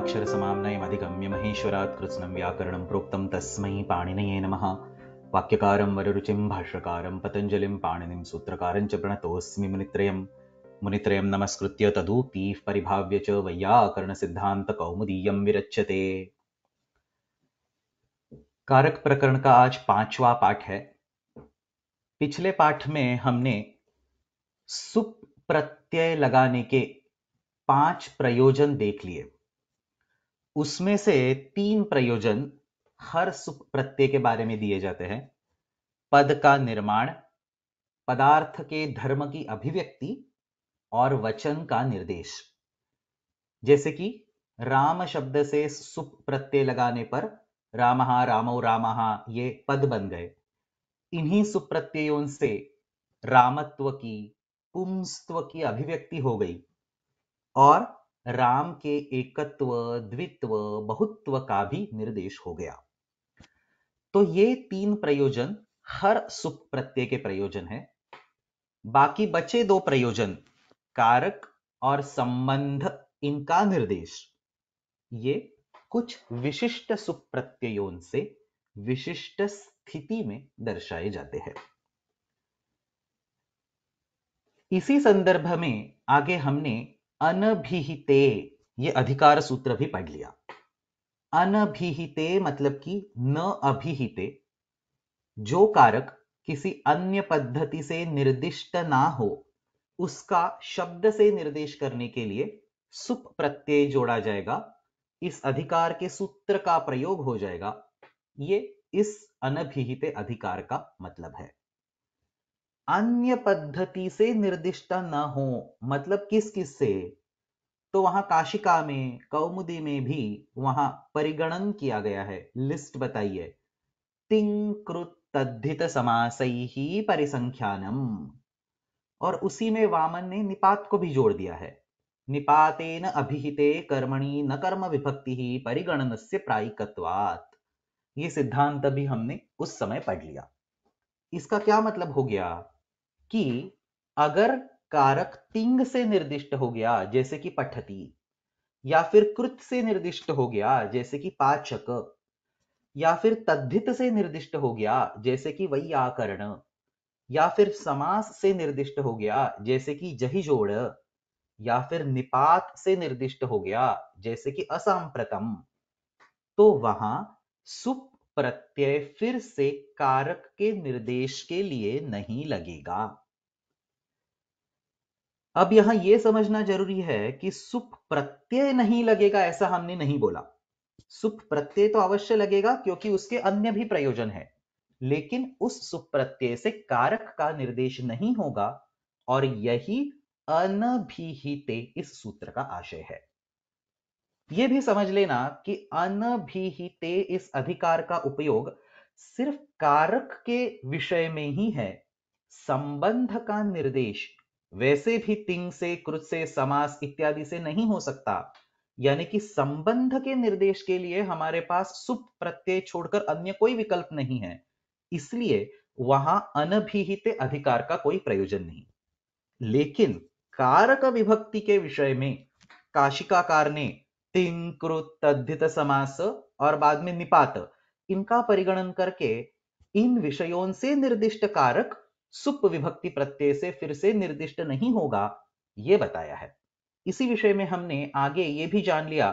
अक्षर अक्षरसमाम्नयमधिगम्य महेश्वरात् कृत्स्नं व्याकरणं प्रोक्तं तस्मै पाणिनये नमः वाक्यकारं वररुचिं भाष्यकारं पतञ्जलिं पाणिनिं सूत्रकारं च प्रणतोऽस्मि मुनित्रयं मुनित्रयं नमस्कृत्य तदूपीः परिभाव्य च वैयाकरणसिद्धान्तकौमुदीयं विरच्यते कारक प्रकरण का आज पांचवा पाठ है पिछले पाठ में हमने सुप प्रत्यय लगाने के पांच प्रयोजन देख लिए उसमें से तीन प्रयोजन हर सुख प्रत्यय के बारे में दिए जाते हैं पद का निर्माण पदार्थ के धर्म की अभिव्यक्ति और वचन का निर्देश जैसे कि राम शब्द से सुप प्रत्यय लगाने पर रामहा रामो रामहा ये पद बन गए इन्हीं सुप्रत्ययों से रामत्व की पुंस्त्व की अभिव्यक्ति हो गई और राम के एकत्व द्वित्व बहुत्व का भी निर्देश हो गया तो ये तीन प्रयोजन हर सुप प्रत्यय के प्रयोजन है बाकी बचे दो प्रयोजन कारक और संबंध इनका निर्देश ये कुछ विशिष्ट सुप प्रत्ययों से विशिष्ट स्थिति में दर्शाए जाते हैं इसी संदर्भ में आगे हमने अनभिहिते ये अधिकार सूत्र भी पढ़ लिया अनभिहिते मतलब कि न अभिहिते जो कारक किसी अन्य पद्धति से निर्दिष्ट ना हो उसका शब्द से निर्देश करने के लिए सुप प्रत्यय जोड़ा जाएगा इस अधिकार के सूत्र का प्रयोग हो जाएगा ये इस अनभिहित अधिकार का मतलब है अन्य पद्धति से निर्दिष्ट न हो मतलब किस किस से तो वहां काशिका में कौमुदी में भी वहां परिगणन किया गया है लिस्ट बताइए तिंकृत तद्धित ही परिसंख्यानम और उसी में वामन ने निपात को भी जोड़ दिया है निपातेन अभिहिते कर्मणि न कर्म विभक्ति ही परिगणन से प्रायिकत्वात ये सिद्धांत भी हमने उस समय पढ़ लिया इसका क्या मतलब हो गया कि अगर कारक तिंग से निर्दिष्ट हो गया जैसे कि पठती या फिर कृत से निर्दिष्ट हो गया जैसे कि पाचक या फिर तद्धित से निर्दिष्ट हो गया जैसे कि वैयाकरण या फिर समास से निर्दिष्ट हो गया जैसे कि जही जोड़ या फिर निपात से निर्दिष्ट हो गया जैसे कि असाम्प्रतम तो वहां सुप प्रत्यय फिर से कारक के निर्देश के लिए नहीं लगेगा अब यहां यह समझना जरूरी है कि सुप प्रत्यय नहीं लगेगा ऐसा हमने नहीं बोला सुप प्रत्यय तो अवश्य लगेगा क्योंकि उसके अन्य भी प्रयोजन है लेकिन उस सुप प्रत्यय से कारक का निर्देश नहीं होगा और यही अनभिहिते इस सूत्र का आशय है यह भी समझ लेना कि अनभिहिते इस अधिकार का उपयोग सिर्फ कारक के विषय में ही है संबंध का निर्देश वैसे भी तिंग से कृत से समास इत्यादि से नहीं हो सकता यानी कि संबंध के निर्देश के लिए हमारे पास सुप प्रत्यय छोड़कर अन्य कोई विकल्प नहीं है इसलिए वहां अनभिहित अधिकार का कोई प्रयोजन नहीं लेकिन कारक विभक्ति के विषय में काशिकाकार ने तिंग कृत तद्धित समास और बाद में निपात इनका परिगणन करके इन विषयों से निर्दिष्ट कारक सुप विभक्ति प्रत्यय से फिर से निर्दिष्ट नहीं होगा यह बताया है इसी विषय में हमने आगे ये भी जान लिया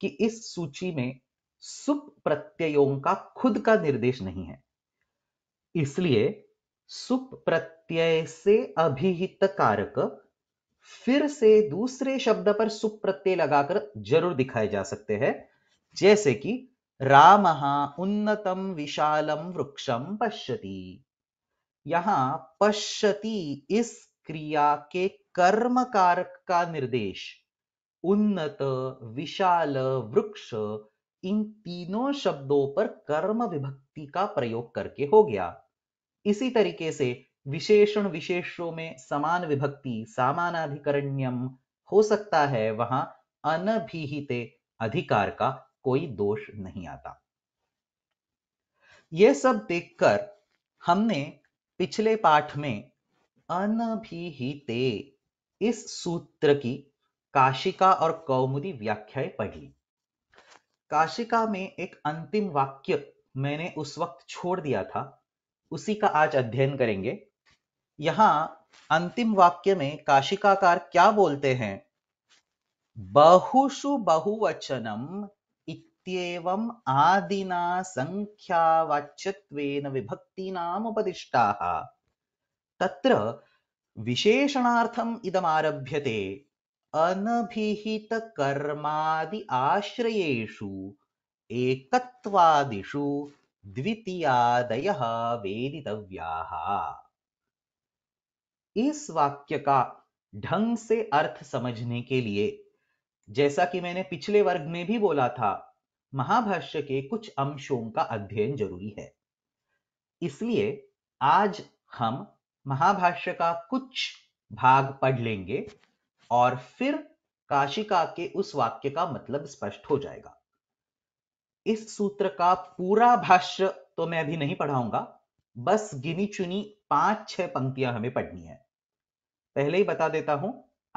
कि इस सूची में सुप प्रत्ययों का खुद का निर्देश नहीं है इसलिए सुप प्रत्यय से अभिहित कारक फिर से दूसरे शब्द पर सुप प्रत्यय लगाकर जरूर दिखाए जा सकते हैं जैसे कि राम उन्नतम विशालम वृक्षम पश्यती यहां पश्यति इस क्रिया के कर्म कारक का निर्देश उन्नत विशाल वृक्ष इन तीनों शब्दों पर कर्म विभक्ति का प्रयोग करके हो गया इसी तरीके से विशेषण विशेषों में समान विभक्ति सामानाधिकरण्यम हो सकता है वहां अनभिहित अधिकार का कोई दोष नहीं आता यह सब देखकर हमने पिछले पाठ में अनभिहिते इस सूत्र की काशिका और कौमुदी व्याख्याएं पढ़ ली काशिका में एक अंतिम वाक्य मैंने उस वक्त छोड़ दिया था उसी का आज अध्ययन करेंगे यहां अंतिम वाक्य में काशिकाकार क्या बोलते हैं बहुषु बहुवचनम इत्येवम् आदिना सङ्ख्यावाच्यत्वेन विभक्तीनाम् उपदिष्टाः तत्र विशेषणार्थम् इदमारभ्यते अनभिहितकर्मादि आश्रयेषु एकत्वादिषु द्वितीयादयः वेदितव्याः इस वाक्य का ढंग से अर्थ समझने के लिए जैसा कि मैंने पिछले वर्ग में भी बोला था महाभाष्य के कुछ अंशों का अध्ययन जरूरी है इसलिए आज हम महाभाष्य का कुछ भाग पढ़ लेंगे और फिर काशिका के उस वाक्य का मतलब स्पष्ट हो जाएगा इस सूत्र का पूरा भाष्य तो मैं अभी नहीं पढ़ाऊंगा बस गिनी चुनी पांच छह पंक्तियां हमें पढ़नी है पहले ही बता देता हूं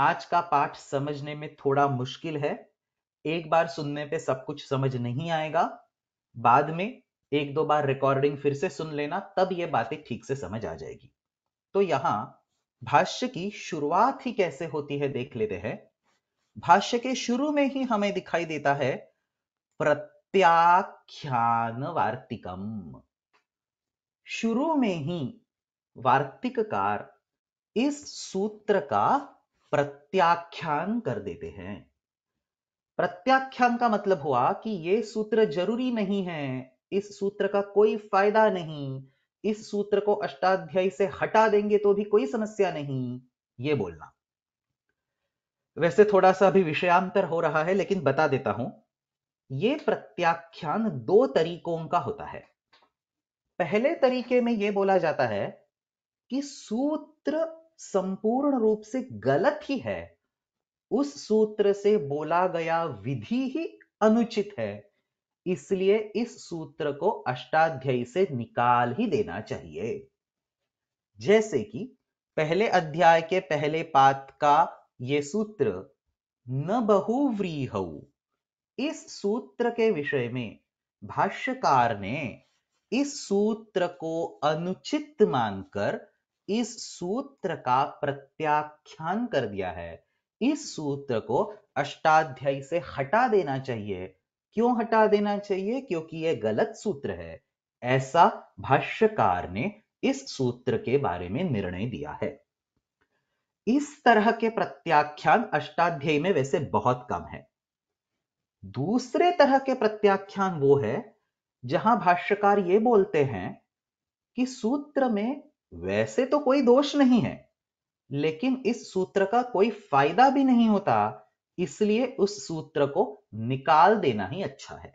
आज का पाठ समझने में थोड़ा मुश्किल है एक बार सुनने पे सब कुछ समझ नहीं आएगा बाद में एक दो बार रिकॉर्डिंग फिर से सुन लेना तब ये बातें ठीक से समझ आ जाएगी तो यहां भाष्य की शुरुआत ही कैसे होती है देख लेते हैं भाष्य के शुरू में ही हमें दिखाई देता है प्रत्याख्यान वार्तिकम शुरू में ही वार्तिककार इस सूत्र का प्रत्याख्यान कर देते हैं प्रत्याख्यान का मतलब हुआ कि ये सूत्र जरूरी नहीं है इस सूत्र का कोई फायदा नहीं इस सूत्र को अष्टाध्यायी से हटा देंगे तो भी कोई समस्या नहीं ये बोलना वैसे थोड़ा सा अभी विषयांतर हो रहा है लेकिन बता देता हूं ये प्रत्याख्यान दो तरीकों का होता है पहले तरीके में यह बोला जाता है कि सूत्र संपूर्ण रूप से गलत ही है उस सूत्र से बोला गया विधि ही अनुचित है इसलिए इस सूत्र को अष्टाध्यायी से निकाल ही देना चाहिए जैसे कि पहले अध्याय के पहले पात का ये सूत्र न बहुव्रीह इस सूत्र के विषय में भाष्यकार ने इस सूत्र को अनुचित मानकर इस सूत्र का प्रत्याख्यान कर दिया है इस सूत्र को अष्टाध्यायी से हटा देना चाहिए क्यों हटा देना चाहिए क्योंकि यह गलत सूत्र है ऐसा भाष्यकार ने इस सूत्र के बारे में निर्णय दिया है इस तरह के प्रत्याख्यान अष्टाध्यायी में वैसे बहुत कम है दूसरे तरह के प्रत्याख्यान वो है जहां भाष्यकार ये बोलते हैं कि सूत्र में वैसे तो कोई दोष नहीं है लेकिन इस सूत्र का कोई फायदा भी नहीं होता इसलिए उस सूत्र को निकाल देना ही अच्छा है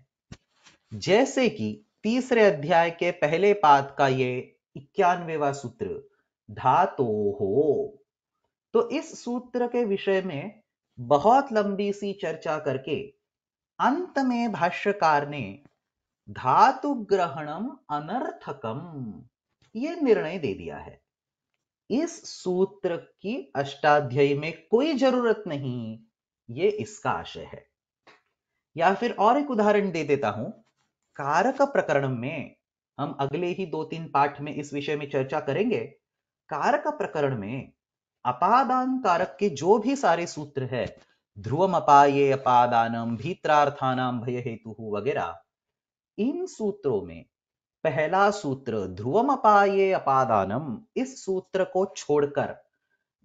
जैसे कि तीसरे अध्याय के पहले पाद का ये इक्यानवेवा सूत्र धातो हो तो इस सूत्र के विषय में बहुत लंबी सी चर्चा करके अंत में भाष्यकार ने धातु ग्रहणम अनर्थकम ये निर्णय दे दिया है इस सूत्र की अष्टाध्यायी में कोई जरूरत नहीं ये इसका आशय है या फिर और एक उदाहरण दे देता हूं कारक प्रकरण में हम अगले ही दो तीन पाठ में इस विषय में चर्चा करेंगे कारक प्रकरण में अपादान कारक के जो भी सारे सूत्र है ध्रुवम अपाये अपादानम भीतरार्थान भय हेतु वगैरह इन सूत्रों में पहला सूत्र ध्रुवम अपाये अपादानम इस सूत्र को छोड़कर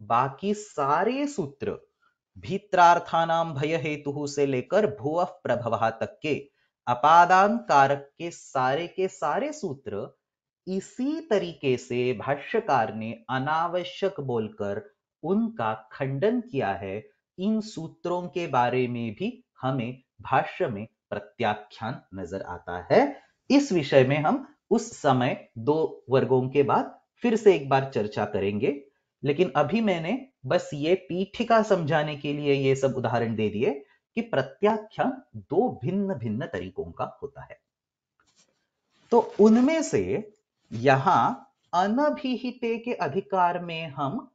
बाकी सारे सूत्र भीत्रार्थानाम भय हेतु से लेकर भुव प्रभव तक के अपादान कारक के सारे के सारे सूत्र इसी तरीके से भाष्यकार ने अनावश्यक बोलकर उनका खंडन किया है इन सूत्रों के बारे में भी हमें भाष्य में प्रत्याख्यान नजर आता है इस विषय में हम उस समय दो वर्गों के बाद फिर से एक बार चर्चा करेंगे लेकिन अभी मैंने बस ये पीठिका समझाने के लिए ये सब उदाहरण दे दिए कि प्रत्याख्यान दो भिन्न भिन्न तरीकों का होता है तो उनमें से यहां अनभिहिते के अधिकार में हम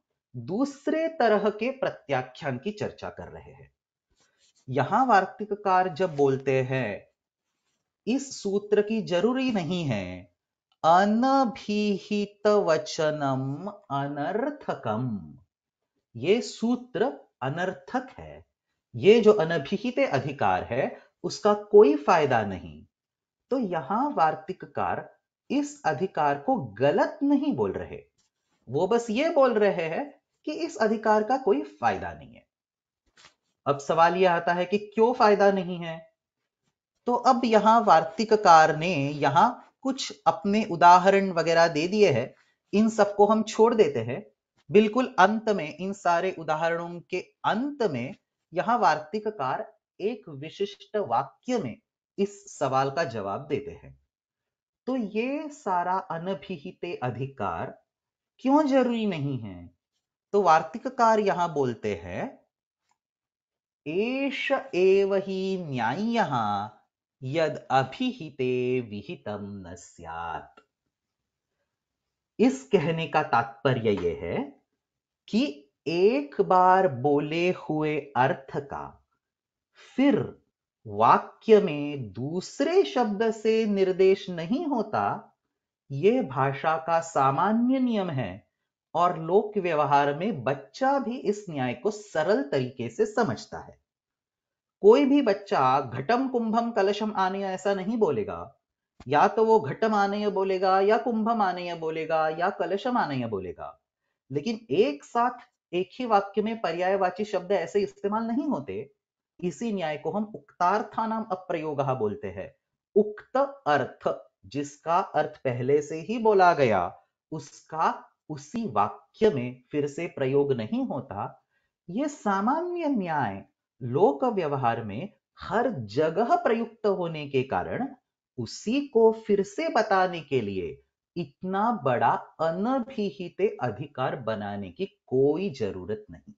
दूसरे तरह के प्रत्याख्यान की चर्चा कर रहे हैं यहां वार्तिककार जब बोलते हैं इस सूत्र की जरूरी नहीं है अनभिहित वचनम अनर्थकम ये सूत्र अनर्थक है ये जो अनभिहित अधिकार है उसका कोई फायदा नहीं तो यहां वार्तिककार इस अधिकार को गलत नहीं बोल रहे वो बस ये बोल रहे हैं कि इस अधिकार का कोई फायदा नहीं है अब सवाल यह आता है कि क्यों फायदा नहीं है तो अब यहाँ वार्तिककार ने यहाँ कुछ अपने उदाहरण वगैरह दे दिए हैं इन सबको हम छोड़ देते हैं बिल्कुल अंत में इन सारे उदाहरणों के अंत में यहाँ वार्तिककार एक विशिष्ट वाक्य में इस सवाल का जवाब देते हैं तो ये सारा अनभिहित अधिकार क्यों जरूरी नहीं है तो वार्तिककार यहां बोलते हैं एश एव ही न्याय यद अभिहिते विहितम न इस कहने का तात्पर्य यह है कि एक बार बोले हुए अर्थ का फिर वाक्य में दूसरे शब्द से निर्देश नहीं होता यह भाषा का सामान्य नियम है और लोक व्यवहार में बच्चा भी इस न्याय को सरल तरीके से समझता है कोई भी बच्चा घटम कुंभम कलशम आने ऐसा नहीं बोलेगा या तो वो घटम या बोलेगा या कुंभम या बोलेगा या कलशम या बोलेगा लेकिन एक साथ एक ही वाक्य में पर्यायवाची शब्द ऐसे इस्तेमाल नहीं होते इसी न्याय को हम उक्तार्था नाम अप्रयोग बोलते हैं उक्त अर्थ जिसका अर्थ पहले से ही बोला गया उसका उसी वाक्य में फिर से प्रयोग नहीं होता यह सामान्य न्याय लोक व्यवहार में हर जगह प्रयुक्त होने के कारण उसी को फिर से बताने के लिए इतना बड़ा अनभिहित अधिकार बनाने की कोई जरूरत नहीं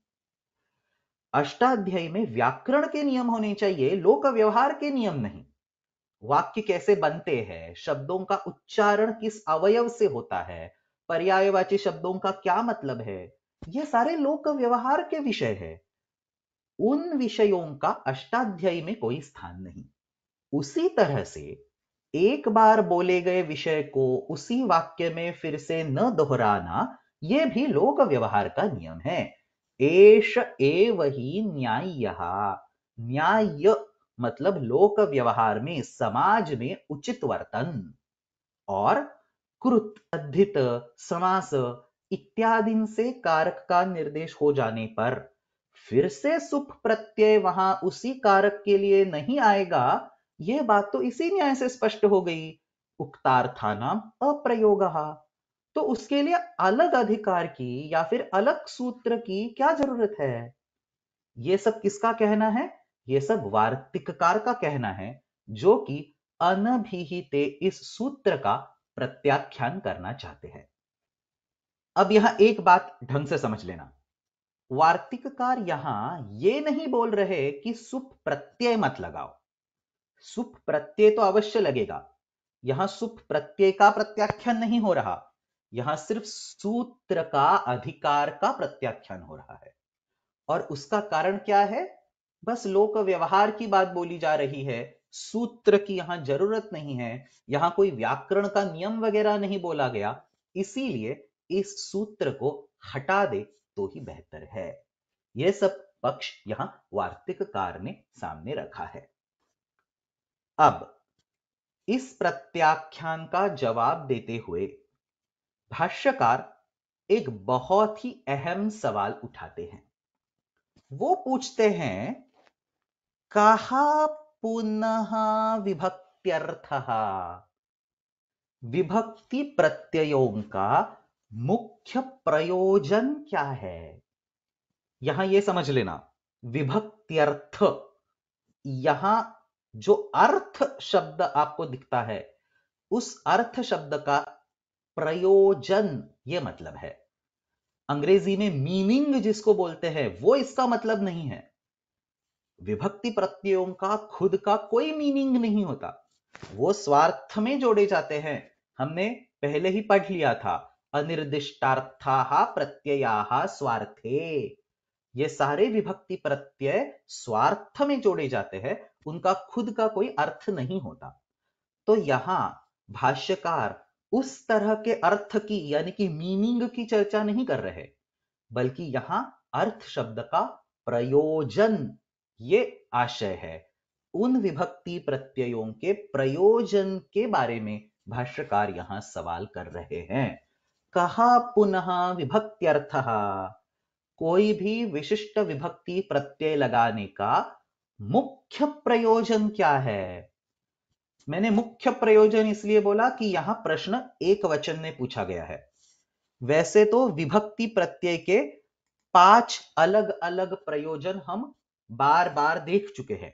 अष्टाध्यायी में व्याकरण के नियम होने चाहिए लोक व्यवहार के नियम नहीं वाक्य कैसे बनते हैं शब्दों का उच्चारण किस अवयव से होता है पर्यायवाची शब्दों का क्या मतलब है यह सारे लोक व्यवहार के विषय है उन विषयों का अष्टाध्यायी में कोई स्थान नहीं उसी तरह से एक बार बोले गए विषय को उसी वाक्य में फिर से न दोहराना यह भी लोक व्यवहार का नियम है एश एव ही न्याय न्याय मतलब लोक व्यवहार में समाज में उचित वर्तन और कृत अधित समास इत्यादि से कारक का निर्देश हो जाने पर फिर से सुप प्रत्यय वहां उसी कारक के लिए नहीं आएगा यह बात तो इसी न्याय से स्पष्ट हो गई उक्तार्था नाम अप्रयोग तो उसके लिए अलग अधिकार की या फिर अलग सूत्र की क्या जरूरत है यह सब किसका कहना है यह सब वार्तिककार का कहना है जो कि अनभिहिते इस सूत्र का प्रत्याख्यान करना चाहते हैं अब यहां एक बात ढंग से समझ लेना वार्तिककार यहां ये नहीं बोल रहे कि सुप प्रत्यय मत लगाओ सुप प्रत्यय तो अवश्य लगेगा यहां सुप प्रत्यय का प्रत्याख्यान नहीं हो रहा यहां सिर्फ सूत्र का अधिकार का प्रत्याख्यान हो रहा है और उसका कारण क्या है बस लोक व्यवहार की बात बोली जा रही है सूत्र की यहां जरूरत नहीं है यहां कोई व्याकरण का नियम वगैरह नहीं बोला गया इसीलिए इस सूत्र को हटा दे तो ही बेहतर है यह सब पक्ष यहां वार्तिक कार ने सामने रखा है अब इस प्रत्याख्यान का जवाब देते हुए भाष्यकार एक बहुत ही अहम सवाल उठाते हैं वो पूछते हैं कहा पुनः विभक्त्यर्थ विभक्ति प्रत्ययों का मुख्य प्रयोजन क्या है यहां यह समझ लेना विभक्त्यर्थ यहां जो अर्थ शब्द आपको दिखता है उस अर्थ शब्द का प्रयोजन यह मतलब है अंग्रेजी में मीनिंग जिसको बोलते हैं वो इसका मतलब नहीं है विभक्ति प्रत्ययों का खुद का कोई मीनिंग नहीं होता वो स्वार्थ में जोड़े जाते हैं हमने पहले ही पढ़ लिया था अनिर्दिष्टार्था प्रत्ययाः स्वार्थे ये सारे विभक्ति प्रत्यय स्वार्थ में जोड़े जाते हैं उनका खुद का कोई अर्थ नहीं होता तो यहां भाष्यकार उस तरह के अर्थ की यानी कि मीनिंग की चर्चा नहीं कर रहे बल्कि यहां अर्थ शब्द का प्रयोजन ये आशय है उन विभक्ति प्रत्ययों के प्रयोजन के बारे में भाष्यकार यहां सवाल कर रहे हैं कहा पुनः विभक्त्यर्थ कोई भी विशिष्ट विभक्ति प्रत्यय लगाने का मुख्य प्रयोजन क्या है मैंने मुख्य प्रयोजन इसलिए बोला कि यहां प्रश्न एक वचन में पूछा गया है वैसे तो विभक्ति प्रत्यय के पांच अलग अलग प्रयोजन हम बार बार देख चुके हैं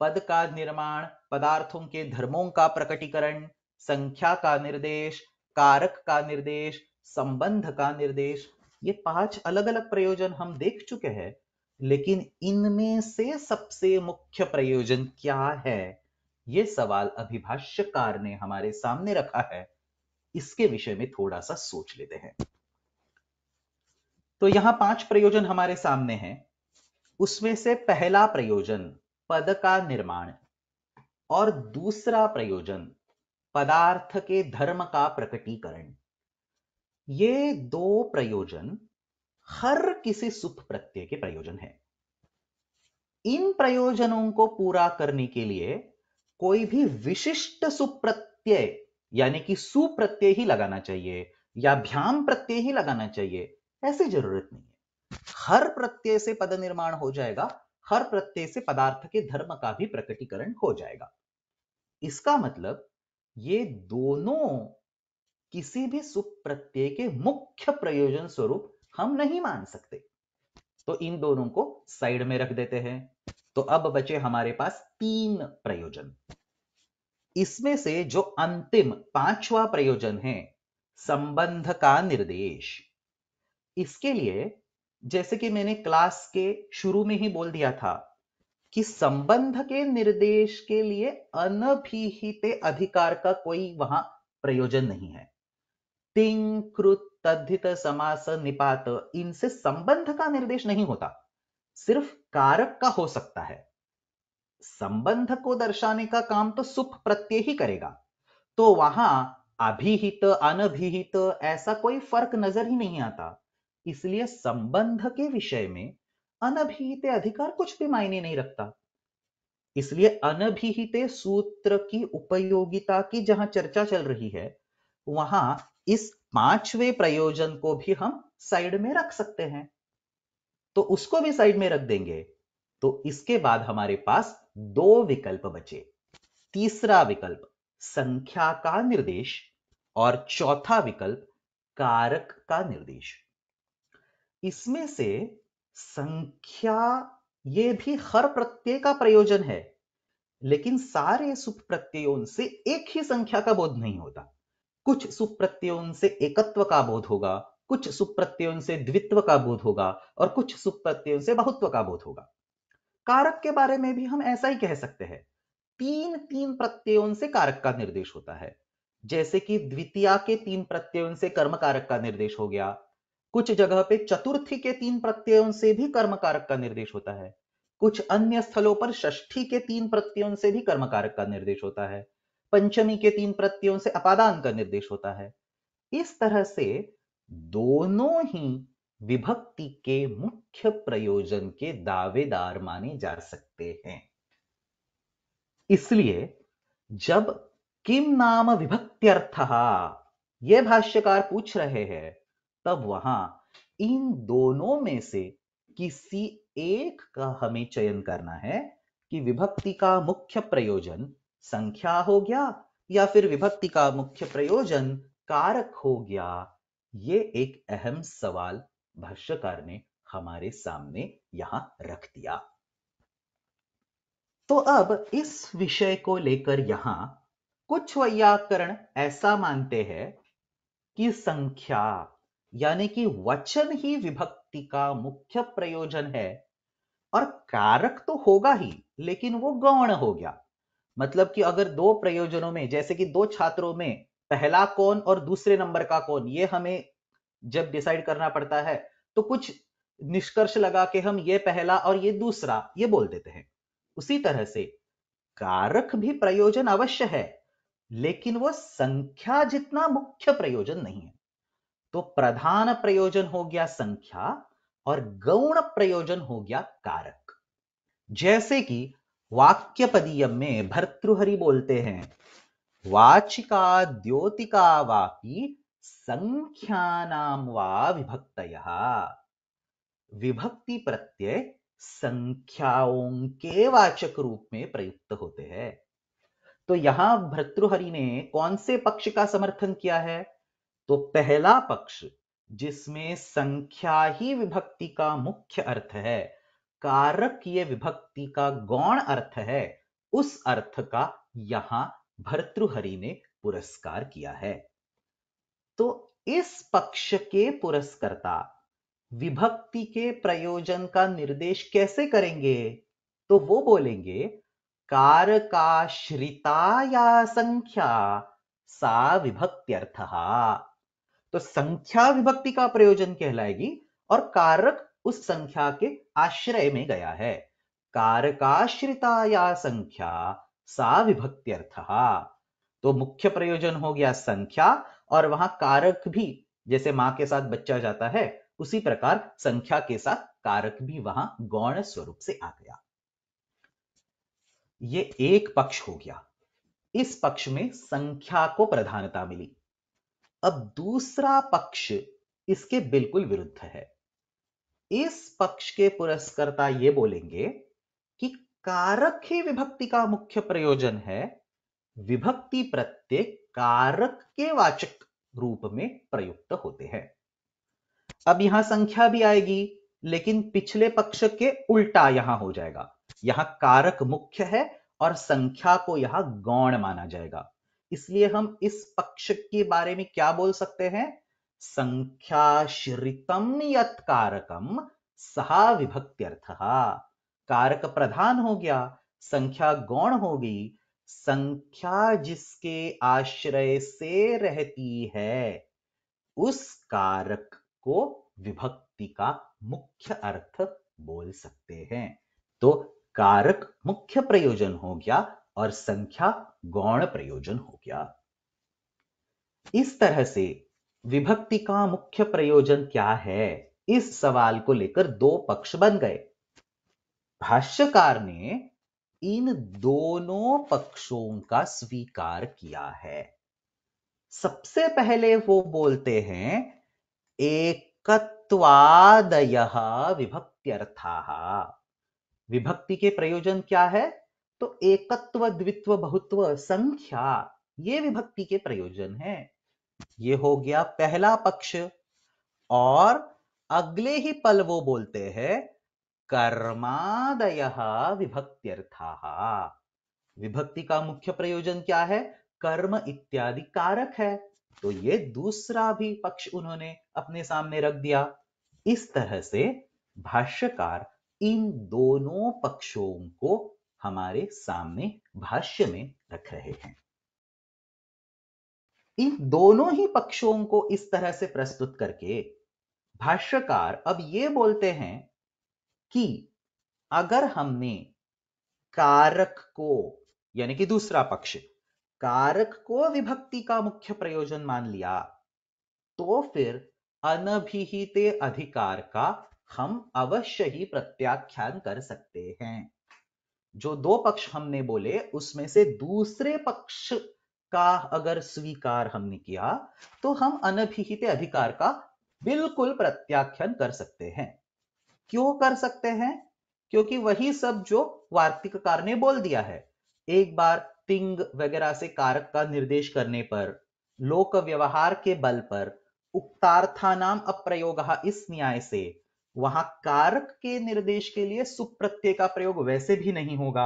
पद का निर्माण पदार्थों के धर्मों का प्रकटीकरण संख्या का निर्देश कारक का निर्देश संबंध का निर्देश ये पांच अलग अलग प्रयोजन हम देख चुके हैं लेकिन इनमें से सबसे मुख्य प्रयोजन क्या है ये सवाल अभिभाष्यकार ने हमारे सामने रखा है इसके विषय में थोड़ा सा सोच लेते हैं तो यहां पांच प्रयोजन हमारे सामने हैं उसमें से पहला प्रयोजन पद का निर्माण और दूसरा प्रयोजन पदार्थ के धर्म का प्रकटीकरण ये दो प्रयोजन हर किसी सुख प्रत्यय के प्रयोजन है इन प्रयोजनों को पूरा करने के लिए कोई भी विशिष्ट सुप्रत्यय यानी कि सुप्रत्यय ही लगाना चाहिए या भ्याम प्रत्यय ही लगाना चाहिए ऐसी जरूरत नहीं है हर प्रत्यय से पद निर्माण हो जाएगा हर प्रत्यय से पदार्थ के धर्म का भी प्रकटीकरण हो जाएगा इसका मतलब ये दोनों किसी भी सुप्रत्यय के मुख्य प्रयोजन स्वरूप हम नहीं मान सकते तो इन दोनों को साइड में रख देते हैं तो अब बचे हमारे पास तीन प्रयोजन इसमें से जो अंतिम पांचवा प्रयोजन है संबंध का निर्देश इसके लिए जैसे कि मैंने क्लास के शुरू में ही बोल दिया था कि संबंध के निर्देश के लिए अनभिहित अधिकार का कोई वहां प्रयोजन नहीं है तिंग कृत तद्धित समास निपात इनसे संबंध का निर्देश नहीं होता सिर्फ कारक का हो सकता है संबंध को दर्शाने का काम तो सुप प्रत्यय ही करेगा तो वहां अभिहित अनभिहित ऐसा कोई फर्क नजर ही नहीं आता इसलिए संबंध के विषय में अनभिहित अधिकार कुछ भी मायने नहीं रखता इसलिए अनभिहित सूत्र की उपयोगिता की जहां चर्चा चल रही है वहां इस पांचवें प्रयोजन को भी हम साइड में रख सकते हैं तो उसको भी साइड में रख देंगे तो इसके बाद हमारे पास दो विकल्प बचे तीसरा विकल्प संख्या का निर्देश और चौथा विकल्प कारक का निर्देश इसमें से संख्या ये भी हर प्रत्यय का प्रयोजन है लेकिन सारे सुप प्रत्ययों से एक ही संख्या का बोध नहीं होता कुछ सुप प्रत्ययों से एकत्व का बोध होगा कुछ सुप प्रत्ययों से द्वित्व का बोध होगा और कुछ सुप्रत्ययों से बहुत्व का बोध होगा कारक के बारे में भी हम ऐसा ही कह सकते हैं तीन तीन प्रत्ययों से कारक का निर्देश होता है जैसे कि द्वितीया के तीन प्रत्ययों से कर्म कारक का निर्देश हो गया कुछ जगह पे चतुर्थी के तीन प्रत्ययों से भी कर्म कारक का निर्देश होता है कुछ अन्य स्थलों पर षष्ठी के तीन प्रत्ययों से भी कर्म कारक का निर्देश होता है पंचमी के तीन प्रत्ययों से अपादान का निर्देश होता है इस तरह से दोनों ही विभक्ति के मुख्य प्रयोजन के दावेदार माने जा सकते हैं इसलिए जब किम नाम विभक्त्यर्थ यह भाष्यकार पूछ रहे हैं तब वहां इन दोनों में से किसी एक का हमें चयन करना है कि विभक्ति का मुख्य प्रयोजन संख्या हो गया या फिर विभक्ति का मुख्य प्रयोजन कारक हो गया ये एक अहम सवाल भाष्यकार ने हमारे सामने यहां रख दिया तो अब इस विषय को लेकर यहां कुछ वैयाकरण ऐसा मानते हैं कि संख्या यानी कि वचन ही विभक्ति का मुख्य प्रयोजन है और कारक तो होगा ही लेकिन वो गौण हो गया मतलब कि अगर दो प्रयोजनों में जैसे कि दो छात्रों में पहला कौन और दूसरे नंबर का कौन ये हमें जब डिसाइड करना पड़ता है तो कुछ निष्कर्ष लगा के हम ये पहला और ये दूसरा ये बोल देते हैं उसी तरह से कारक भी प्रयोजन अवश्य है लेकिन वो संख्या जितना मुख्य प्रयोजन नहीं है तो प्रधान प्रयोजन हो गया संख्या और गौण प्रयोजन हो गया कारक जैसे कि वाक्यपदीय में भर्तृहरि बोलते हैं वाचिका द्योतिका वापी नाम वा विभक्त विभक्ति प्रत्यय संख्याओं के वाचक रूप में प्रयुक्त होते हैं तो यहां भर्तृहरि ने कौन से पक्ष का समर्थन किया है तो पहला पक्ष जिसमें संख्या ही विभक्ति का मुख्य अर्थ है कारक ये विभक्ति का गौण अर्थ है उस अर्थ का यहां भर्तृहरि ने पुरस्कार किया है तो इस पक्ष के पुरस्कर्ता विभक्ति के प्रयोजन का निर्देश कैसे करेंगे तो वो बोलेंगे कार श्रिता या संख्या सा विभक्त्यर्थ तो संख्या विभक्ति का प्रयोजन कहलाएगी और कारक उस संख्या के आश्रय में गया है कारकाश्रिता या संख्या सा विभक्त्यर्थ तो मुख्य प्रयोजन हो गया संख्या और वहां कारक भी जैसे मां के साथ बच्चा जाता है उसी प्रकार संख्या के साथ कारक भी वहां गौण स्वरूप से आ गया ये एक पक्ष हो गया इस पक्ष में संख्या को प्रधानता मिली अब दूसरा पक्ष इसके बिल्कुल विरुद्ध है इस पक्ष के पुरस्कर्ता ये बोलेंगे कि कारक ही विभक्ति का मुख्य प्रयोजन है विभक्ति प्रत्यय कारक के वाचक रूप में प्रयुक्त होते हैं अब यहां संख्या भी आएगी लेकिन पिछले पक्ष के उल्टा यहां हो जाएगा यहां कारक मुख्य है और संख्या को यहां गौण माना जाएगा इसलिए हम इस पक्ष के बारे में क्या बोल सकते हैं संख्याश्रितम यत्कारकम सहा विभक्त्यर्थ कारक प्रधान हो गया संख्या गौण होगी संख्या जिसके आश्रय से रहती है उस कारक को विभक्ति का मुख्य अर्थ बोल सकते हैं तो कारक मुख्य प्रयोजन हो गया और संख्या गौण प्रयोजन हो गया इस तरह से विभक्ति का मुख्य प्रयोजन क्या है इस सवाल को लेकर दो पक्ष बन गए भाष्यकार ने इन दोनों पक्षों का स्वीकार किया है सबसे पहले वो बोलते हैं एकत्वादय विभक्त्यर्था विभक्ति के प्रयोजन क्या है तो एकत्व द्वित्व बहुत्व संख्या ये विभक्ति के प्रयोजन है ये हो गया पहला पक्ष और अगले ही पल वो बोलते हैं कर्मादय विभक्त्यर्था विभक्ति का मुख्य प्रयोजन क्या है कर्म इत्यादि कारक है तो ये दूसरा भी पक्ष उन्होंने अपने सामने रख दिया इस तरह से भाष्यकार इन दोनों पक्षों को हमारे सामने भाष्य में रख रहे हैं इन दोनों ही पक्षों को इस तरह से प्रस्तुत करके भाष्यकार अब ये बोलते हैं कि अगर हमने कारक को यानी कि दूसरा पक्ष कारक को विभक्ति का मुख्य प्रयोजन मान लिया तो फिर अनभिहित अधिकार का हम अवश्य ही प्रत्याख्यान कर सकते हैं जो दो पक्ष हमने बोले उसमें से दूसरे पक्ष का अगर स्वीकार हमने किया तो हम अनभिहित अधिकार का बिल्कुल प्रत्याख्यान कर सकते हैं क्यों कर सकते हैं क्योंकि वही सब जो वार्तिककार ने बोल दिया है एक बार तिंग वगैरह से कारक का निर्देश करने पर लोक व्यवहार के बल पर उक्तार्था नाम अप्रयोग इस न्याय से वहां कारक के निर्देश के लिए सुप्रत्यय का प्रयोग वैसे भी नहीं होगा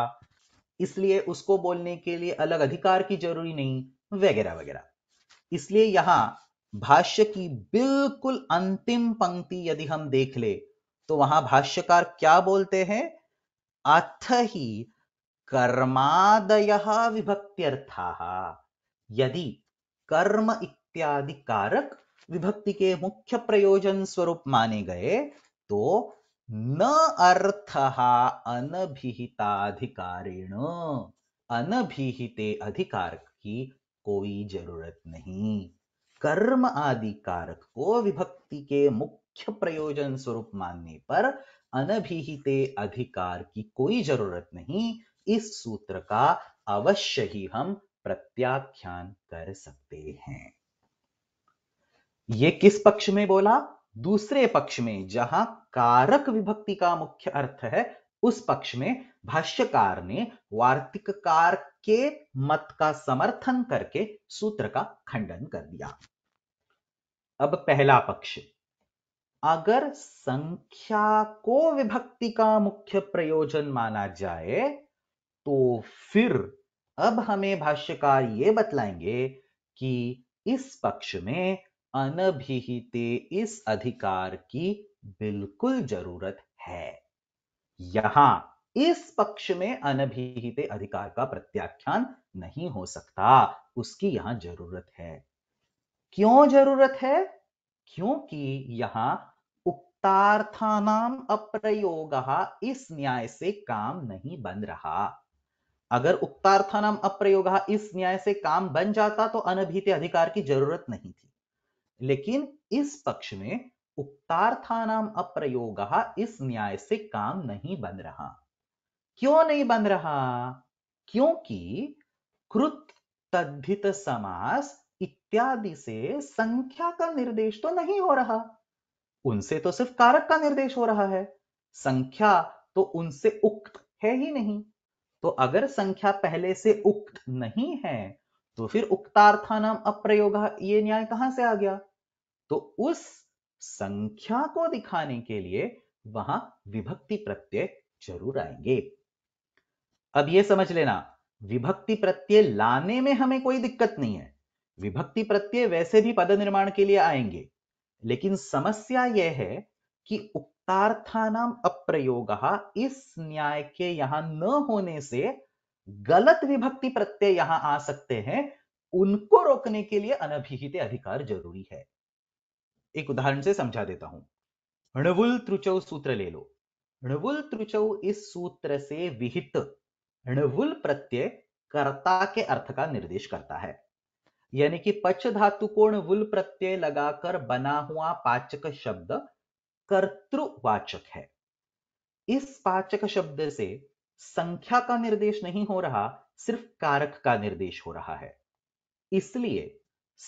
इसलिए उसको बोलने के लिए अलग अधिकार की जरूरी नहीं वगैरह वगैरह इसलिए यहां भाष्य की बिल्कुल अंतिम पंक्ति यदि हम देख ले तो वहां भाष्यकार क्या बोलते हैं अथ ही कर्मादय विभक्त्यर्था यदि कर्म इत्यादि कारक विभक्ति के मुख्य प्रयोजन स्वरूप माने गए तो न अर्थ अनभिहिताधिकारेण अनभिहिते अधिकार की कोई जरूरत नहीं कर्म आदि कारक को विभक्ति के मुख्य प्रयोजन स्वरूप मानने पर अनभिहिते अधिकार की कोई जरूरत नहीं इस सूत्र का अवश्य ही हम प्रत्याख्यान कर सकते हैं ये किस पक्ष में बोला दूसरे पक्ष में जहां कारक विभक्ति का मुख्य अर्थ है उस पक्ष में भाष्यकार ने वार्तिककार के मत का समर्थन करके सूत्र का खंडन कर दिया अब पहला पक्ष अगर संख्या को विभक्ति का मुख्य प्रयोजन माना जाए तो फिर अब हमें भाष्यकार ये बतलाएंगे कि इस पक्ष में अनभिहिते इस अधिकार की बिल्कुल जरूरत है यहां इस पक्ष में अनभिहित अधिकार का प्रत्याख्यान नहीं हो सकता उसकी यहां जरूरत है क्यों जरूरत है क्योंकि यहां उक्तार्थानाम अप्रयोग इस न्याय से काम नहीं बन रहा अगर उक्तार्थानाम अप्रयोग इस न्याय से काम बन जाता तो अनभिहित अधिकार की जरूरत नहीं थी लेकिन इस पक्ष में उक्तार्था नाम अप्रयोग इस न्याय से काम नहीं बन रहा क्यों नहीं बन रहा क्योंकि कृत तद्धित समास इत्यादि से संख्या का निर्देश तो नहीं हो रहा उनसे तो सिर्फ कारक का निर्देश हो रहा है संख्या तो उनसे उक्त है ही नहीं तो अगर संख्या पहले से उक्त नहीं है तो फिर उक्तार्था नाम अप्रयोग ये न्याय कहां से आ गया तो उस संख्या को दिखाने के लिए वहां विभक्ति प्रत्यय जरूर आएंगे अब यह समझ लेना विभक्ति प्रत्यय लाने में हमें कोई दिक्कत नहीं है विभक्ति प्रत्यय वैसे भी पद निर्माण के लिए आएंगे लेकिन समस्या यह है कि उक्तार्थानाम अप्रयोग इस न्याय के यहां न होने से गलत विभक्ति प्रत्यय यहां आ सकते हैं उनको रोकने के लिए अनभिहित अधिकार जरूरी है एक उदाहरण से समझा देता हूं णवुल त्रुचौ सूत्र ले लो णवुल त्रुचौ इस सूत्र से विहित णवुल प्रत्यय कर्ता के अर्थ का निर्देश करता है यानी कि पच धातु को वुल प्रत्यय लगाकर बना हुआ पाचक शब्द कर्तृवाचक है इस पाचक शब्द से संख्या का निर्देश नहीं हो रहा सिर्फ कारक का निर्देश हो रहा है इसलिए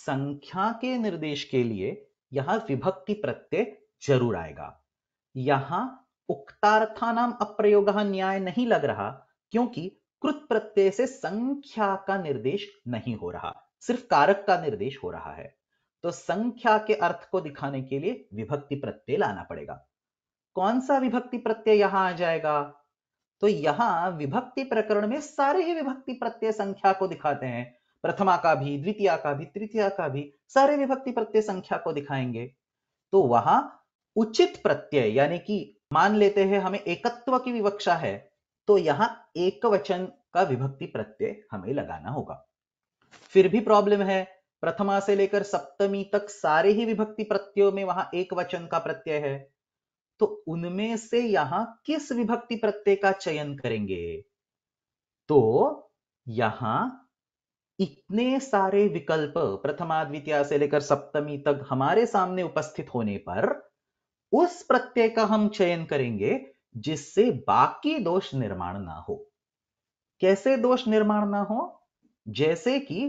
संख्या के निर्देश के लिए यहां विभक्ति प्रत्यय जरूर आएगा यहां उक्तार्था नाम अप्रयोग न्याय नहीं लग रहा क्योंकि कृत प्रत्यय से संख्या का निर्देश नहीं हो रहा सिर्फ कारक का निर्देश हो रहा है तो संख्या के अर्थ को दिखाने के लिए विभक्ति प्रत्यय लाना पड़ेगा कौन सा विभक्ति प्रत्यय यहां आ जाएगा तो यहां विभक्ति प्रकरण में सारे ही विभक्ति प्रत्यय संख्या को दिखाते हैं प्रथमा का भी द्वितीय का भी तृतीय का भी सारे विभक्ति प्रत्यय संख्या को दिखाएंगे तो वहां उचित प्रत्यय यानी कि मान लेते हैं हमें एकत्व की विवक्षा है तो यहां एक वचन का विभक्ति प्रत्यय हमें लगाना होगा फिर भी प्रॉब्लम है प्रथमा से लेकर सप्तमी तक सारे ही विभक्ति प्रत्ययों में वहां एक वचन का प्रत्यय है तो उनमें से यहां किस विभक्ति प्रत्यय का चयन करेंगे तो यहां इतने सारे विकल्प प्रथमा द्वितीय से लेकर सप्तमी तक हमारे सामने उपस्थित होने पर उस प्रत्यय का हम चयन करेंगे जिससे बाकी दोष निर्माण ना हो कैसे दोष निर्माण ना हो जैसे कि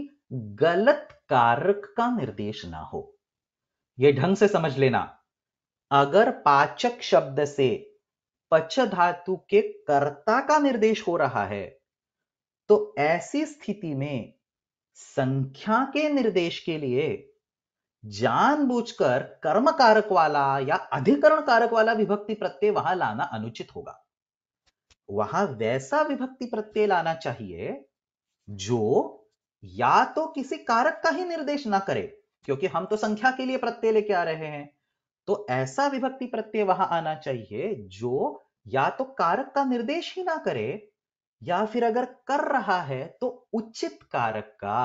गलत कारक का निर्देश ना हो यह ढंग से समझ लेना अगर पाचक शब्द से पच धातु के कर्ता का निर्देश हो रहा है तो ऐसी स्थिति में संख्या के निर्देश के लिए जानबूझकर कर्म कारक वाला या अधिकरण कारक वाला विभक्ति प्रत्यय वहां लाना अनुचित होगा वहां वैसा विभक्ति प्रत्यय लाना चाहिए जो या तो किसी कारक का ही निर्देश ना करे क्योंकि हम तो संख्या के लिए प्रत्यय लेके आ रहे हैं तो ऐसा विभक्ति प्रत्यय वहां आना चाहिए जो या तो कारक का निर्देश ही ना करे या फिर अगर कर रहा है तो उचित कारक का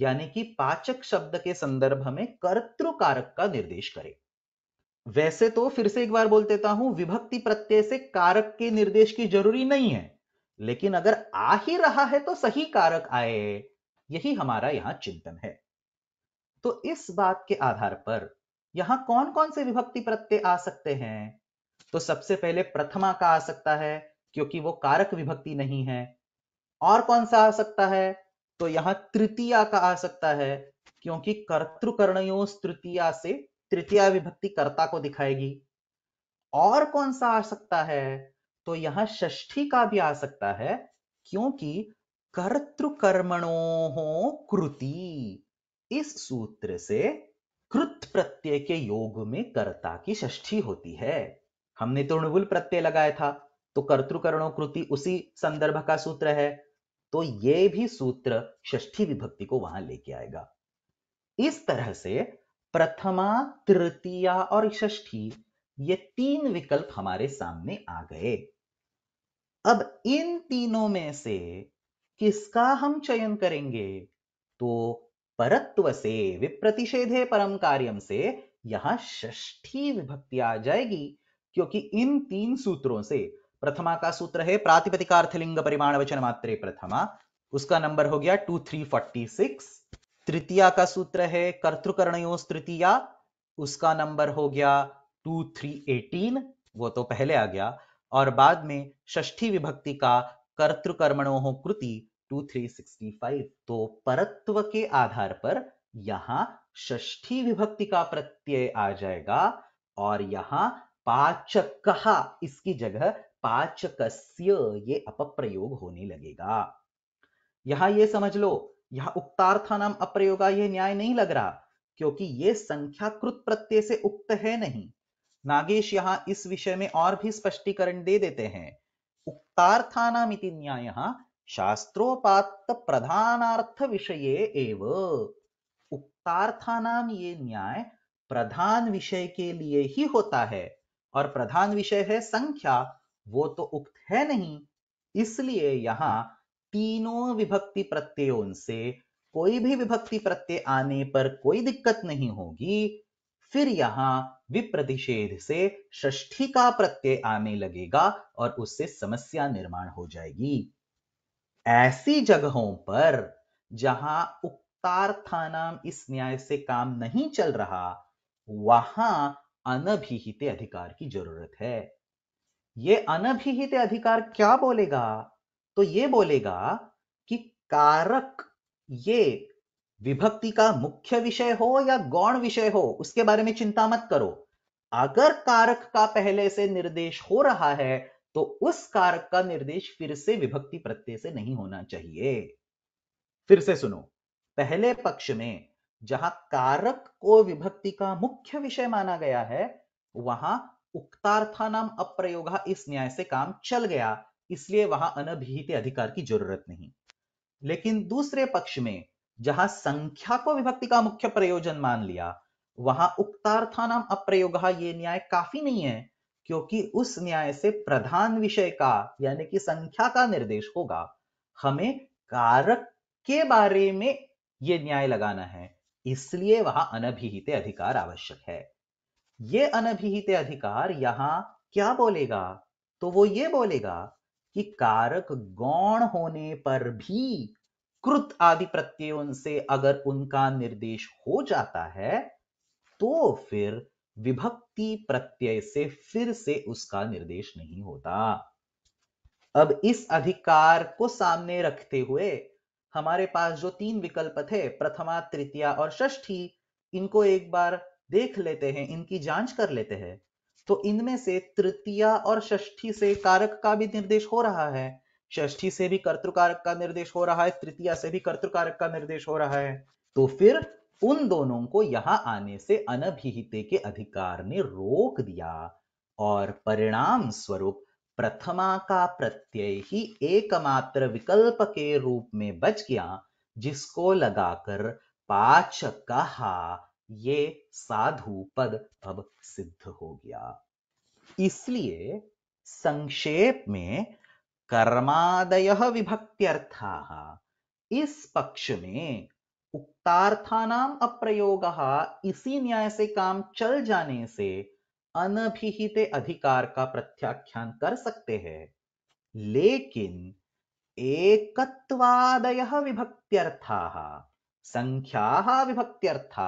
यानी कि पाचक शब्द के संदर्भ में कर्तृ कारक का निर्देश करे वैसे तो फिर से एक बार बोल देता हूं विभक्ति प्रत्यय से कारक के निर्देश की जरूरी नहीं है लेकिन अगर आ ही रहा है तो सही कारक आए यही हमारा यहां चिंतन है तो इस बात के आधार पर यहां कौन कौन से विभक्ति प्रत्यय आ सकते हैं तो सबसे पहले प्रथमा का आ सकता है क्योंकि वो कारक विभक्ति नहीं है और कौन सा आ सकता है तो यहां तृतीया का आ सकता है क्योंकि कर्तृकर्णयोस तृतीया से तृतीया विभक्ति कर्ता को दिखाएगी और कौन सा आ सकता है तो यहां षष्ठी का भी आ सकता है क्योंकि कर्तृकर्मणो कृति इस सूत्र से कृत प्रत्यय के योग में कर्ता की षष्ठी होती है हमने तो प्रत्यय लगाया था तो कर्तृकरणों कृति उसी संदर्भ का सूत्र है तो ये भी सूत्र षष्ठी विभक्ति को वहां लेके आएगा इस तरह से प्रथमा तृतीया और षष्ठी ये तीन विकल्प हमारे सामने आ गए अब इन तीनों में से किसका हम चयन करेंगे तो परत्व से विप्रतिषेधे परम कार्यम से यहां षष्ठी विभक्ति आ जाएगी क्योंकि इन तीन सूत्रों से प्रथमा का सूत्र है प्रातिपतिकार्थलिंग परिमाण वचन मात्रे प्रथमा उसका नंबर हो गया टू थ्री फोर्टी सिक्स तृतीया का सूत्र है कर्तृकर्णयो तृतीया उसका नंबर हो गया टू थ्री एटीन वो तो पहले आ गया और बाद में षष्ठी विभक्ति का कर्तृकर्मणों कृति टू थ्री सिक्सटी फाइव तो परत्व के आधार पर यहां षष्ठी विभक्ति का प्रत्यय आ जाएगा और यहां पाचक कहा इसकी जगह पाचकस्य ये अपप्रयोग होने लगेगा यहां ये समझ लो यहां उक्तार्थ नाम अप्रयोग यह न्याय नहीं लग रहा क्योंकि ये संख्या कृत प्रत्यय से उक्त है नहीं नागेश यहां इस विषय में और भी स्पष्टीकरण दे देते हैं उक्तार्थानाम इति न्याय शास्त्रोपात प्रधानार्थ विषय एव नाम ये न्याय प्रधान विषय के लिए ही होता है और प्रधान विषय है संख्या वो तो उक्त है नहीं इसलिए यहां तीनों विभक्ति प्रत्ययों से कोई भी विभक्ति प्रत्यय आने पर कोई दिक्कत नहीं होगी फिर यहां विप्रतिषेध से षष्ठी का प्रत्यय आने लगेगा और उससे समस्या निर्माण हो जाएगी ऐसी जगहों पर जहां उक्तार्थानाम इस न्याय से काम नहीं चल रहा वहां अनभिहित अधिकार की जरूरत है ये अनभिहित अधिकार क्या बोलेगा तो ये बोलेगा कि कारक ये विभक्ति का मुख्य विषय हो या गौण विषय हो उसके बारे में चिंता मत करो अगर कारक का पहले से निर्देश हो रहा है तो उस कारक का निर्देश फिर से विभक्ति प्रत्यय से नहीं होना चाहिए फिर से सुनो पहले पक्ष में जहां कारक को विभक्ति का मुख्य विषय माना गया है वहां उक्तार्था नाम अप्रयोग इस न्याय से काम चल गया इसलिए वहां अनभिहित अधिकार की जरूरत नहीं लेकिन दूसरे पक्ष में जहां संख्या को विभक्ति का मुख्य प्रयोजन मान लिया वहां नाम अप्रयोग ये न्याय काफी नहीं है क्योंकि उस न्याय से प्रधान विषय का यानी कि संख्या का निर्देश होगा हमें कारक के बारे में यह न्याय लगाना है इसलिए वहां अनभिहित अधिकार आवश्यक है ये अनभिहित अधिकार यहां क्या बोलेगा तो वो ये बोलेगा कि कारक गौण होने पर भी कृत आदि प्रत्ययों से अगर उनका निर्देश हो जाता है तो फिर विभक्ति प्रत्यय से फिर से उसका निर्देश नहीं होता अब इस अधिकार को सामने रखते हुए हमारे पास जो तीन विकल्प थे प्रथमा तृतीया और षष्ठी इनको एक बार देख लेते हैं इनकी जांच कर लेते हैं तो इनमें से तृतीय और षष्ठी से कारक का भी निर्देश हो रहा है षष्ठी से भी कर्तृकारक का निर्देश हो रहा है तृतीय से भी कर्तृकारक का निर्देश हो रहा है तो फिर उन दोनों को यहां आने से अनभिहिते के अधिकार ने रोक दिया और परिणाम स्वरूप प्रथमा का प्रत्यय ही एकमात्र विकल्प के रूप में बच गया जिसको लगाकर पाचक कहा ये साधु पद अब सिद्ध हो गया इसलिए संक्षेप में कर्मादय विभक्त्यर्थ इस पक्ष में उक्तार्थानाम अप्रयोग इसी न्याय से काम चल जाने से अनभिहित अधिकार का प्रत्याख्यान कर सकते हैं लेकिन एकत्वादय विभक्त्यर्थ संख्या विभक्त्यर्थ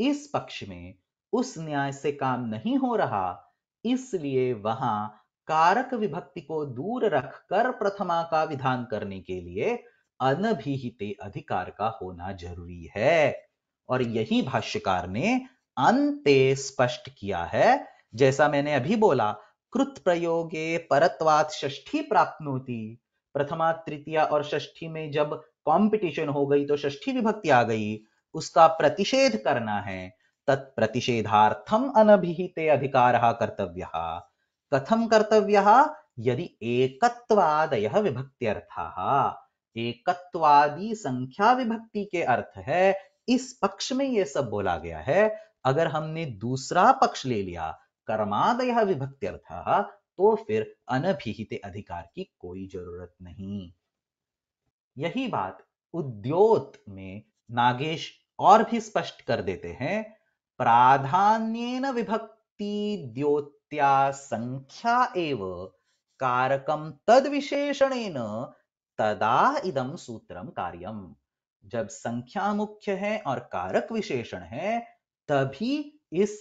इस पक्ष में उस न्याय से काम नहीं हो रहा इसलिए वहां कारक विभक्ति को दूर रखकर प्रथमा का विधान करने के लिए अनभिहित अधिकार का होना जरूरी है और यही भाष्यकार ने अंत स्पष्ट किया है जैसा मैंने अभी बोला कृत प्रयोगे परत्वात षष्ठी प्राप्त प्रथमा तृतीया और षष्ठी में जब कंपटीशन हो गई तो षष्ठी विभक्ति आ गई उसका प्रतिषेध करना है तत्प्रतिषेधार्थम अनभिहित अधिकार कर्तव्य कथम कर्तव्य यदि एकत्वादय अर्थ एकत्वादी संख्या विभक्ति के अर्थ है इस पक्ष में यह सब बोला गया है अगर हमने दूसरा पक्ष ले लिया कर्मादय विभक्त्यर्थ तो फिर अनभिहित अधिकार की कोई जरूरत नहीं यही बात उद्योत में नागेश और भी स्पष्ट कर देते हैं प्राधान्य विभक्ति द्योत्या संख्या एव कारकम तद विशेषणेन तदा इदम सूत्रम कार्यम जब संख्या मुख्य है और कारक विशेषण है तभी इस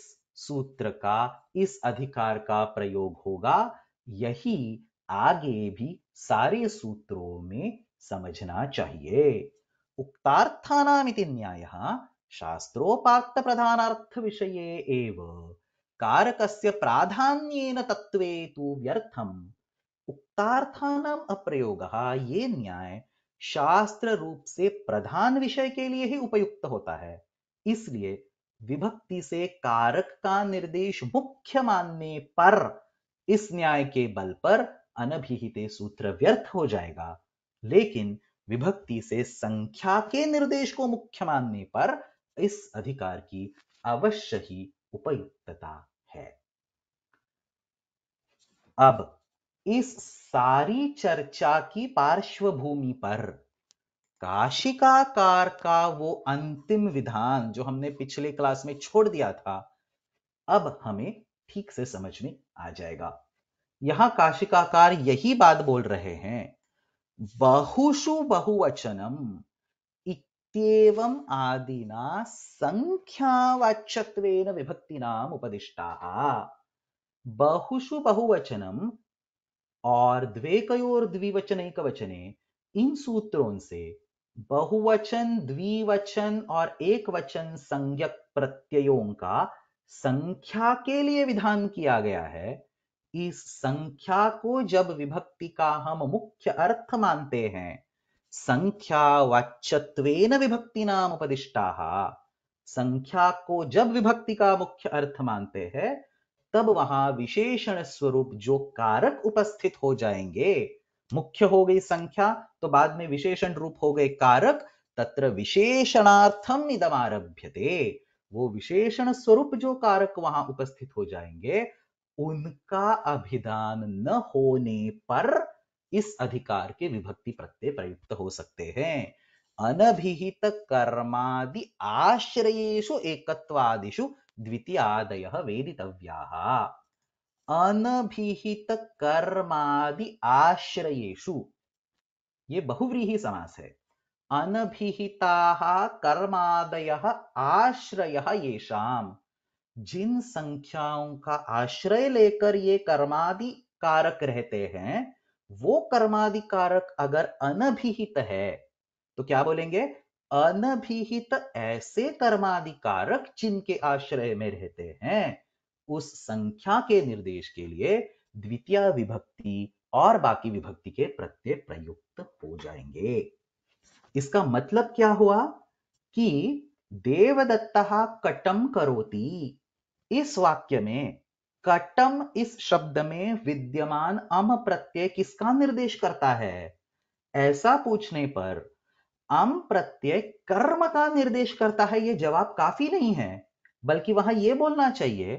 सूत्र का इस अधिकार का प्रयोग होगा यही आगे भी सारे सूत्रों में समझना चाहिए उक्तार्थानामिति न्यायः शास्त्रोपात्त प्रधानार्थ विषये एव कारकस्य प्राधान्येन तत्वे तु व्यर्थम् उक्तार्थानाम् अप्रयोगः ये न्याय शास्त्र रूप से प्रधान विषय के लिए ही उपयुक्त होता है इसलिए विभक्ति से कारक का निर्देश मुख्य मानने पर इस न्याय के बल पर अनभिहित सूत्र व्यर्थ हो जाएगा लेकिन विभक्ति से संख्या के निर्देश को मुख्य मानने पर इस अधिकार की अवश्य ही उपयुक्तता है अब इस सारी चर्चा की पार्श्वभूमि पर काशिकाकार का वो अंतिम विधान जो हमने पिछले क्लास में छोड़ दिया था अब हमें ठीक से समझ में आ जाएगा यहां काशिकाकार यही बात बोल रहे हैं बहुषु बहुवचनम आदिना संख्यावाच्यत्वेन विभक्तिनाम उपदिष्टाः बहुषु बहुवचनम और द्वेकयोर इन सूत्रों से बहुवचन द्विवचन और एक वचन संज्ञक प्रत्ययों का संख्या के लिए विधान किया गया है इस संख्या को जब विभक्ति का हम मुख्य अर्थ मानते हैं संख्या वाच्यत्वेन विभक्ति नाम उपदिष्टा संख्या को जब विभक्ति का मुख्य अर्थ मानते हैं तब वहां विशेषण स्वरूप जो कारक उपस्थित हो जाएंगे मुख्य हो गई संख्या तो बाद में विशेषण रूप हो गए कारक तत्र विशेषणार्थम इदम आरभ्य वो विशेषण स्वरूप जो कारक वहां उपस्थित हो जाएंगे उनका अभिधान न होने पर इस अधिकार के विभक्ति प्रत्यय प्रयुक्त हो सकते हैं अनभिहित कर्मादि आश्रयेषु द्वितीय द्वितीयादय वेदितव्या अनभिहित कर्मादि आश्रयेशु ये बहुव्रीहि समास है अनभिहिता कर्मादय आश्रय येशाम जिन संख्याओं का आश्रय लेकर ये कर्मादि कारक रहते हैं वो कर्मादि कारक अगर अनभिहित है तो क्या बोलेंगे अनभिहित ऐसे कर्मादि कारक जिनके आश्रय में रहते हैं उस संख्या के निर्देश के लिए द्वितीय विभक्ति और बाकी विभक्ति के प्रत्यय प्रयुक्त हो जाएंगे इसका मतलब क्या हुआ कि देवदत्ता कटम करोती इस वाक्य में कटम इस शब्द में विद्यमान अम प्रत्यय किसका निर्देश करता है ऐसा पूछने पर अम प्रत्यय कर्म का निर्देश करता है यह जवाब काफी नहीं है बल्कि वहां यह बोलना चाहिए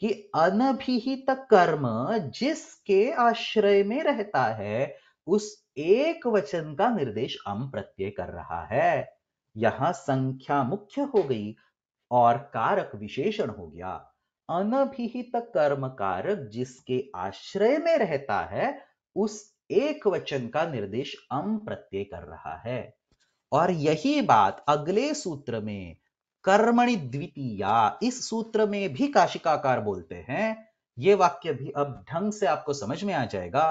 कि अनभिहित कर्म जिसके आश्रय में रहता है उस एक वचन का निर्देश अम प्रत्यय कर रहा है यहां संख्या मुख्य हो गई और कारक विशेषण हो गया अनभिहित कर्म कारक जिसके आश्रय में रहता है उस एक वचन का निर्देश अम प्रत्यय कर रहा है और यही बात अगले सूत्र में कर्मणि द्वितीया इस सूत्र में भी काशिकाकार बोलते हैं ये वाक्य भी अब ढंग से आपको समझ में आ जाएगा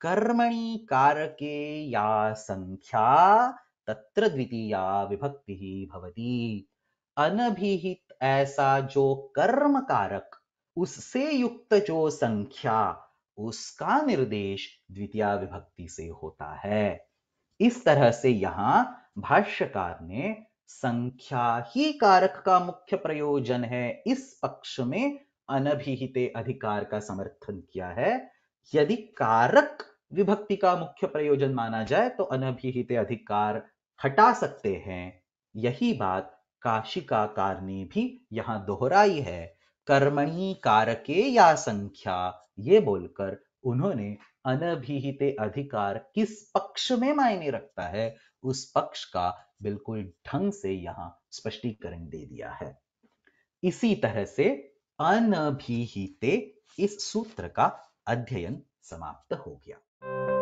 कर्मणि कारके या संख्या तत्र द्वितीया विभक्ति भवती अनभिहित ऐसा जो कर्म कारक उससे युक्त जो संख्या उसका निर्देश द्वितीय विभक्ति से होता है इस तरह से यहां भाष्यकार ने संख्या ही कारक का मुख्य प्रयोजन है इस पक्ष में अनभिहिते अधिकार का समर्थन किया है यदि कारक विभक्ति का मुख्य प्रयोजन माना जाए तो अनभिहित अधिकार हटा सकते हैं यही बात काशिकाकार ने भी यहां दोहराई है कर्मणि कारके या संख्या ये बोलकर उन्होंने अनभिहित अधिकार किस पक्ष में मायने रखता है उस पक्ष का बिल्कुल ढंग से यहां स्पष्टीकरण दे दिया है इसी तरह से अनभिहित इस सूत्र का अध्ययन समाप्त हो गया